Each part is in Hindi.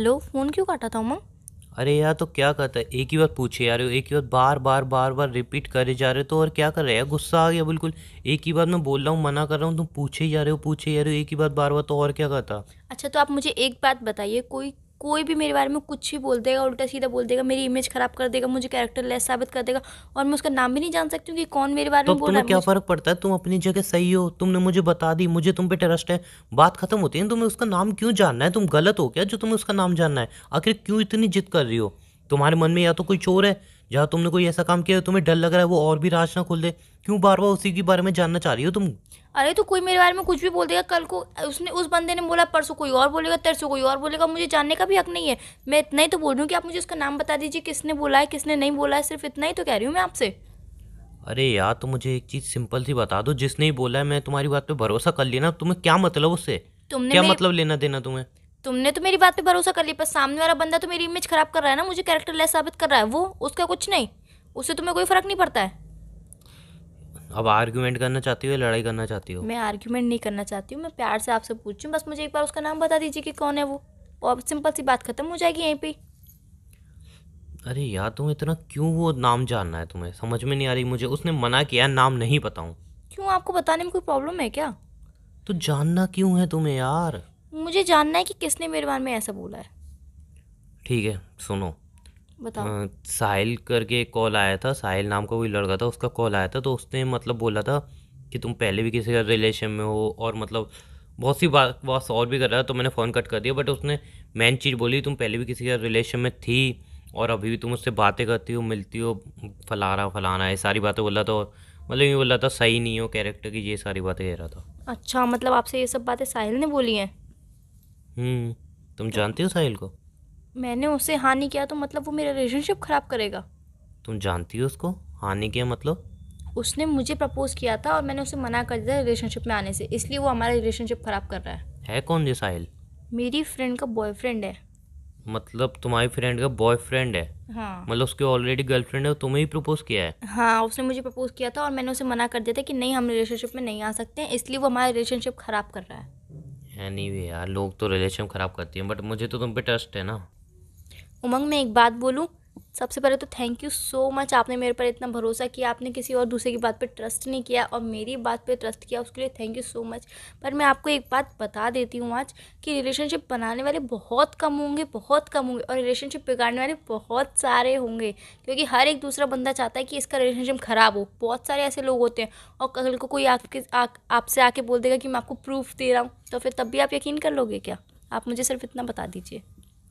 हेलो फ़ोन क्यों काटा था उमंग अरे यार तो क्या करता है एक ही बार पूछे यार एक ही बार बार बार बार बार रिपीट करे जा रहे हो तो और क्या कर रहे हैं गुस्सा आ गया बिल्कुल एक ही बार मैं बोल रहा हूँ मना कर रहा हूँ तुम पूछे जा रहे हो पूछे जा रहे हो एक ही बार बार बार तो और क्या करता अच्छा तो आप मुझे एक बात बताइए कोई कोई भी मेरे बारे में कुछ भी बोल देगा उल्टा सीधा बोल देगा मेरी इमेज खराब कर देगा मुझे कैरेक्टर लेस साबित कर देगा और मैं उसका नाम भी नहीं जान सकती हूँ कि कौन मेरे बारे तो में बोल रहा है क्या फर्क पड़ता है तुम अपनी जगह सही हो तुमने मुझे बता दी मुझे तुम पे ट्रस्ट है बात खत्म होती है तुम्हें उसका नाम क्यों जानना है तुम गलत हो क्या जो तुम्हें उसका नाम जानना है आखिर क्यों इतनी जिद कर रही हो तुम्हारे मन में या तो कोई चोर है या तुमने कोई ऐसा काम किया तुम्हें डर लग रहा है वो और भी राज ना खोल दे क्यों बार बार उसी के बारे में जानना चाह रही हो तुम अरे तो कोई मेरे बारे में कुछ भी बोल देगा कल को उसने उस बंदे ने बोला परसों कोई और बोलेगा तरसों कोई और बोलेगा मुझे जानने का भी हक नहीं है मैं इतना ही तो बोल रही हूँ कि आप मुझे उसका नाम बता दीजिए किसने बोला है किसने नहीं बोला है सिर्फ इतना ही तो कह रही हूँ मैं आपसे अरे यार तो मुझे एक चीज़ सिंपल सी बता दो जिसने ही बोला है मैं तुम्हारी बात पे भरोसा कर लिया ना तुम्हें क्या मतलब उससे तुमने क्या मतलब लेना देना तुम्हें तुमने तो मेरी बात पे भरोसा कर लिया पर सामने वाला बंदा तो मेरी इमेज खराब कर रहा है ना मुझे कैरेक्टर लेस साबित कर रहा है वो उसका कुछ नहीं उससे तुम्हें कोई फर्क नहीं पड़ता है अब आर्ग्यूमेंट करना चाहती हो या लड़ाई करना चाहती हो मैं आर्ग्यूमेंट नहीं करना चाहती हूँ मैं प्यार से आपसे पूछ रही बस मुझे एक बार उसका नाम बता दीजिए कि कौन है वो और सिंपल सी बात खत्म हो जाएगी यहीं पर अरे यार तुम्हें इतना क्यों वो नाम जानना है तुम्हें समझ में नहीं आ रही मुझे उसने मना किया नाम नहीं बताऊँ क्यों आपको बताने में कोई प्रॉब्लम है क्या तो जानना क्यों है तुम्हें यार मुझे जानना है कि किसने मेरे बारे में ऐसा बोला है ठीक है सुनो बताओ साहिल करके एक कॉल आया था साहिल नाम का कोई लड़का था उसका कॉल आया था तो उसने मतलब बोला था कि तुम पहले भी किसी का रिलेशन में हो और मतलब बहुत सी बात बहुत और भी कर रहा था तो मैंने फ़ोन कट कर दिया बट उसने मेन चीज़ बोली तुम पहले भी किसी का रिलेशन में थी और अभी भी तुम उससे बातें करती हो मिलती हो फलाना फलाना ये सारी बातें बोला था और मतलब ये बोला था सही नहीं हो कैरेक्टर की ये सारी बातें कह रहा था अच्छा मतलब आपसे ये सब बातें साहिल ने बोली हैं हम्म तुम तो, जानती हो साहिल को मैंने उसे हानि किया तो मतलब वो मेरा रिलेशनशिप ख़राब करेगा तुम जानती हो उसको हानि किया मतलब उसने मुझे प्रपोज़ किया था और मैंने उसे मना कर दिया रिलेशनशिप में आने से इसलिए वो हमारा रिलेशनशिप ख़राब कर रहा है है कौन ये साहिल मेरी फ्रेंड का बॉयफ्रेंड है मतलब तुम्हारी फ्रेंड का बॉयफ्रेंड है हाँ मतलब उसके ऑलरेडी गर्लफ्रेंड है तुम्हें ही प्रपोज किया है हाँ उसने मुझे प्रपोज किया था और मैंने उसे मना कर दिया था कि नहीं हम रिलेशनशिप में नहीं आ सकते हैं इसलिए वो हमारा रिलेशनशिप ख़राब कर रहा है एनी anyway, यार लोग तो रिलेशन ख़राब करती हैं बट मुझे तो तुम पे ट्रस्ट है ना उमंग मैं एक बात बोलूँ सबसे पहले तो थैंक यू सो मच आपने मेरे पर इतना भरोसा किया आपने किसी और दूसरे की बात पर ट्रस्ट नहीं किया और मेरी बात पर ट्रस्ट किया उसके लिए थैंक यू सो मच पर मैं आपको एक बात बता देती हूँ आज कि रिलेशनशिप बनाने वाले बहुत कम होंगे बहुत कम होंगे और रिलेशनशिप बिगाड़ने वाले बहुत सारे होंगे क्योंकि हर एक दूसरा बंदा चाहता है कि इसका रिलेशनशिप ख़राब हो बहुत सारे ऐसे लोग होते हैं और कल को कोई आपके आपसे आके बोल देगा कि मैं आपको प्रूफ दे रहा हूँ तो फिर तब भी आप यकीन कर लोगे क्या आप मुझे सिर्फ इतना बता दीजिए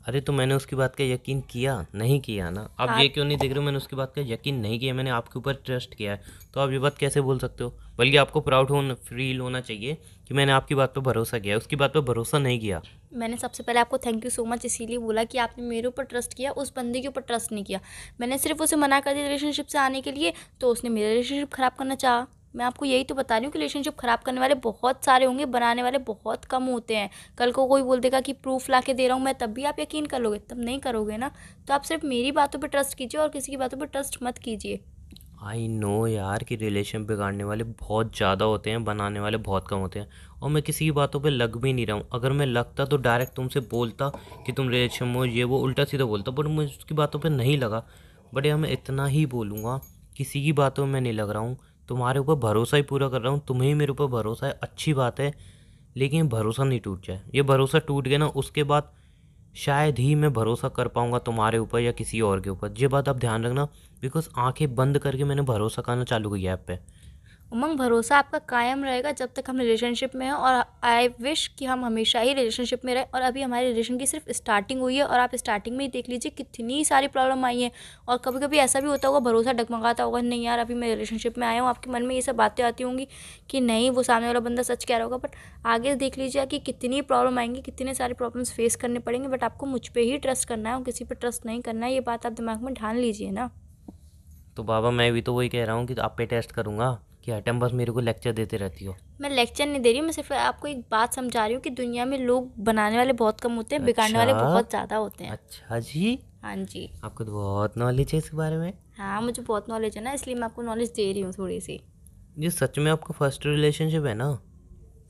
अरे तो मैंने उसकी बात का यकीन किया नहीं किया ना आप हाँ। ये क्यों नहीं देख रहे हो मैंने उसकी बात का यकीन नहीं किया मैंने आपके ऊपर ट्रस्ट किया है तो आप ये बात कैसे बोल सकते हो बल्कि आपको प्राउड होना फील होना चाहिए कि मैंने आपकी बात पर भरोसा किया उसकी बात पर भरोसा नहीं किया मैंने सबसे पहले आपको थैंक यू सो मच इसीलिए बोला कि आपने मेरे ऊपर ट्रस्ट किया उस बंदे के ऊपर ट्रस्ट नहीं किया मैंने सिर्फ उसे मना कर दिया रिलेशनशिप से आने के लिए तो उसने मेरा रिलेशनशिप ख़राब करना चाहा मैं आपको यही तो बता रही हूँ कि रिलेशनशिप ख़राब करने वाले बहुत सारे होंगे बनाने वाले बहुत कम होते हैं कल को कोई बोल देगा कि प्रूफ ला के दे रहा हूँ मैं तब भी आप यकीन कर लोगे तब नहीं करोगे ना तो आप सिर्फ मेरी बातों पर ट्रस्ट कीजिए और किसी की बातों पर ट्रस्ट मत कीजिए आई नो यार कि रिलेशन बिगाड़ने वाले बहुत ज़्यादा होते हैं बनाने वाले बहुत कम होते हैं और मैं किसी की बातों पे लग भी नहीं रहा हूँ अगर मैं लगता तो डायरेक्ट तुमसे बोलता कि तुम रिलेशन हो ये वो उल्टा सीधा बोलता बट मुझे उसकी बातों पे नहीं लगा बट यार मैं इतना ही बोलूँगा किसी की बातों में नहीं लग रहा हूँ तुम्हारे ऊपर भरोसा ही पूरा कर रहा हूँ तुम्हें ही मेरे ऊपर भरोसा है अच्छी बात है लेकिन भरोसा नहीं टूट जाए ये भरोसा टूट गया ना उसके बाद शायद ही मैं भरोसा कर पाऊँगा तुम्हारे ऊपर या किसी और के ऊपर ये बात आप ध्यान रखना बिकॉज आंखें बंद करके मैंने भरोसा करना चालू किया ऐप पे उमंग भरोसा आपका कायम रहेगा जब तक हम रिलेशनशिप में हैं और आई विश कि हम हमेशा ही रिलेशनशिप में रहें और अभी हमारे रिलेशन की सिर्फ स्टार्टिंग हुई है और आप स्टार्टिंग में ही देख लीजिए कितनी सारी प्रॉब्लम आई है और कभी कभी ऐसा भी होता होगा भरोसा डगमगाता होगा नहीं यार अभी मैं रिलेशनशिप में आया हूँ आपके मन में ये सब बातें आती होंगी कि नहीं वो सामने वाला बंदा सच कह रहा होगा बट आगे देख लीजिए कि कितनी प्रॉब्लम आएंगी कितने सारे प्रॉब्लम्स फेस करने पड़ेंगे बट आपको मुझ पर ही ट्रस्ट करना है और किसी पर ट्रस्ट नहीं करना है ये बात आप दिमाग में ढाल लीजिए ना तो बाबा मैं भी तो वही कह रहा हूँ कि आप पे टेस्ट करूँगा क्या तुम बस मेरे को लेक्चर देते रहती हो मैं लेक्चर नहीं दे रही हूँ मैं सिर्फ आपको एक बात समझा रही हूँ कि दुनिया में लोग बनाने वाले बहुत कम होते हैं बिगाड़ने वाले अच्छा। बहुत ज़्यादा होते हैं अच्छा जी हाँ जी आपको तो बहुत नॉलेज है इसके बारे में हाँ मुझे बहुत नॉलेज है ना इसलिए मैं आपको नॉलेज दे रही हूँ थोड़ी सी जी सच में आपका फर्स्ट रिलेशनशिप है ना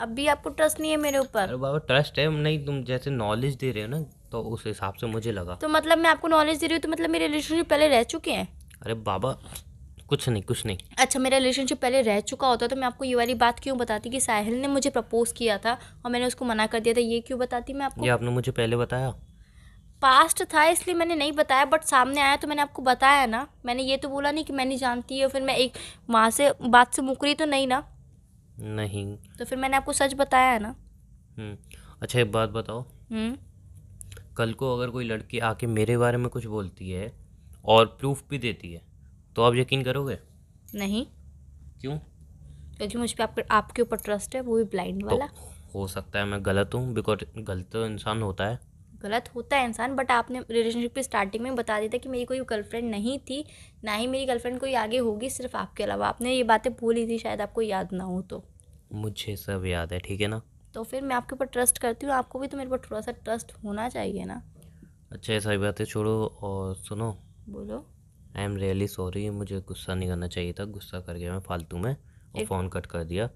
अभी आपको ट्रस्ट नहीं है मेरे ऊपर अरे बाबा ट्रस्ट है नहीं तुम जैसे नॉलेज दे रहे हो ना तो उस हिसाब से मुझे लगा तो मतलब मैं आपको नॉलेज दे रही हूँ तो मतलब मेरे रिलेशनशिप पहले रह चुके हैं अरे बाबा कुछ नहीं कुछ नहीं अच्छा मेरा रिलेशनशिप पहले रह चुका होता तो मैं आपको ये वाली बात क्यों बताती कि साहिल ने मुझे प्रपोज किया था और मैंने उसको मना कर दिया था ये क्यों बताती मैं आपको ये आपने मुझे पहले बताया पास्ट था इसलिए मैंने नहीं बताया बट सामने आया तो मैंने आपको बताया ना मैंने ये तो बोला नहीं कि मैं नहीं जानती और फिर मैं एक माँ से बात से मुकरी तो नहीं ना नहीं तो फिर मैंने आपको सच बताया है ना हम्म, अच्छा एक बात बताओ हम्म। कल को अगर कोई लड़की आके मेरे बारे में कुछ बोलती है और प्रूफ भी देती है तो आप यकीन करोगे नहीं क्यों क्योंकि मुझ पर आप, आपके ऊपर ट्रस्ट है वो भी ब्लाइंड तो वाला तो हो सकता है मैं गलत हूँ बिकॉज गलत तो इंसान होता है गलत होता है इंसान बट आपने रिलेशनशिप की स्टार्टिंग में बता दिया था कि मेरी कोई गर्लफ्रेंड नहीं थी ना ही मेरी गर्लफ्रेंड कोई आगे होगी सिर्फ आपके अलावा आपने ये बातें भूली थी शायद आपको याद ना हो तो मुझे सब याद है ठीक है ना तो फिर मैं आपके ऊपर ट्रस्ट करती हूँ आपको भी तो मेरे पर थोड़ा सा ट्रस्ट होना चाहिए ना अच्छा ये सारी बातें छोड़ो और सुनो बोलो आई एम रियली सॉरी मुझे गुस्सा नहीं करना चाहिए था गुस्सा कर गया मैं फालतू में और फ़ोन कट कर दिया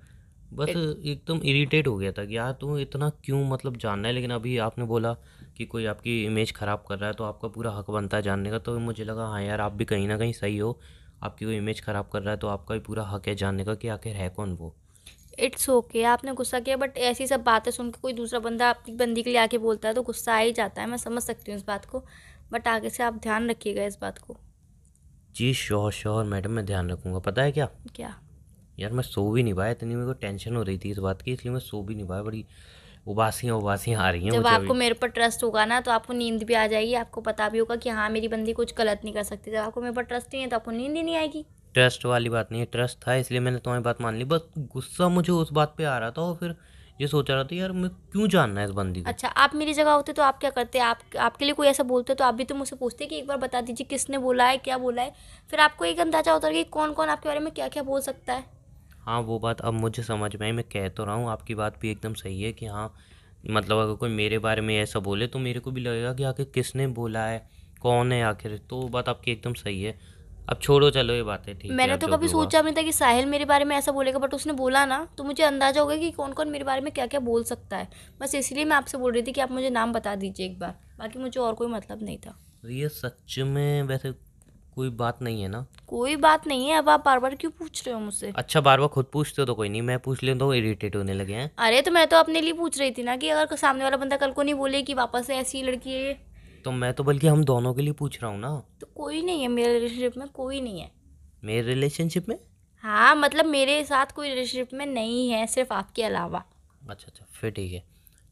बस एकदम इरीटेट हो गया था कि यार तू इतना क्यों मतलब जानना है लेकिन अभी आपने बोला कि कोई आपकी इमेज ख़राब कर रहा है तो आपका पूरा हक बनता है जानने का तो मुझे लगा हाँ यार आप भी कहीं ना कहीं सही हो आपकी कोई इमेज ख़राब कर रहा है तो आपका भी पूरा हक है जानने का कि आखिर है कौन वो इट्स ओके okay, आपने गुस्सा किया बट ऐसी सब बातें सुन के कोई दूसरा बंदा आपकी बंदी के लिए आके बोलता है तो गुस्सा आ ही जाता है मैं समझ सकती हूँ इस बात को बट आगे से आप ध्यान रखिएगा इस बात को जी श्योर श्योर मैडम मैं ध्यान रखूंगा पता है क्या क्या यार मैं सो भी नहीं पाया इतनी मेरे को टेंशन हो रही थी इस बात की इसलिए मैं सो भी नहीं पाया बड़ी उबासियाँ उबासियाँ आ रही हैं जब आपको मेरे पर ट्रस्ट होगा ना तो आपको नींद भी आ जाएगी आपको पता भी होगा कि हाँ मेरी बंदी कुछ गलत नहीं कर सकती जब आपको मेरे पर ट्रस्ट नहीं है तो आपको नींद ही नहीं आएगी ट्रस्ट वाली बात नहीं है ट्रस्ट था इसलिए मैंने तुम्हारी बात मान ली बस गुस्सा मुझे उस बात पे आ रहा था और फिर ये सोच रहा था यार मैं क्यों जानना है इस बंदी को अच्छा आप मेरी जगह होते तो आप क्या करते आप आपके लिए कोई ऐसा बोलते तो आप भी तो मुझसे पूछते कि एक बार बता दीजिए किसने बोला है क्या बोला है फिर आपको एक अंदाजा होता है कि कौन कौन आपके बारे में क्या क्या बोल सकता है हाँ वो बात अब मुझे समझ में आई मैं कह तो रहा हूँ आपकी बात भी एकदम सही है कि हाँ मतलब अगर कोई मेरे बारे में ऐसा बोले तो मेरे को भी लगेगा कि आखिर किसने बोला है कौन है आखिर तो बात आपकी एकदम सही है अब छोड़ो चलो ये बातें ठीक मैंने तो कभी सोचा नहीं था कि साहिल मेरे बारे में ऐसा बोलेगा बट उसने बोला ना तो मुझे अंदाजा होगा कि कौन कौन मेरे बारे में क्या क्या बोल सकता है बस इसलिए मैं आपसे बोल रही थी कि आप मुझे नाम बता दीजिए एक बार बाकी मुझे और कोई मतलब नहीं था ये सच में वैसे कोई बात नहीं है ना कोई बात नहीं है अब आप बार बार क्यों पूछ रहे हो मुझसे अच्छा बार बार खुद पूछते हो तो कोई नहीं मैं पूछ ले तो इरिटेट होने लगे हैं अरे तो मैं तो अपने लिए पूछ रही थी ना कि अगर सामने वाला बंदा कल को नहीं बोले कि वापस ऐसी लड़की है तो मैं तो बल्कि हम दोनों के लिए पूछ रहा हूँ ना तो कोई नहीं है मेरे रिलेशनशिप में कोई नहीं है मेरे रिलेशनशिप में हाँ मतलब मेरे साथ कोई रिलेशनशिप में नहीं है सिर्फ आपके अलावा अच्छा अच्छा फिर ठीक है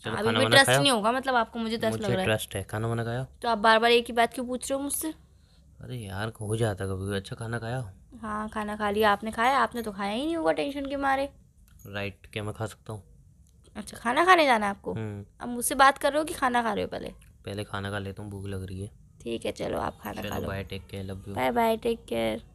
चलो अभी भी ट्रस्ट नहीं होगा मतलब आपको मुझे ट्रस्ट लग रहा है ट्रस्ट है खाना वाना खाया तो आप बार बार एक ही बात क्यों पूछ रहे हो मुझसे अरे यार हो जाता कभी अच्छा खाना खाया हाँ खाना खा लिया आपने खाया आपने तो खाया ही नहीं होगा टेंशन के मारे राइट क्या मैं खा सकता हूँ अच्छा खाना खाने जाना है आपको अब हम्म। मुझसे बात कर रहे हो कि खाना खा रहे हो पहले पहले खाना खा लेता हूँ भूख लग रही है ठीक है चलो आप खाना खा लो bye take care love you bye bye take care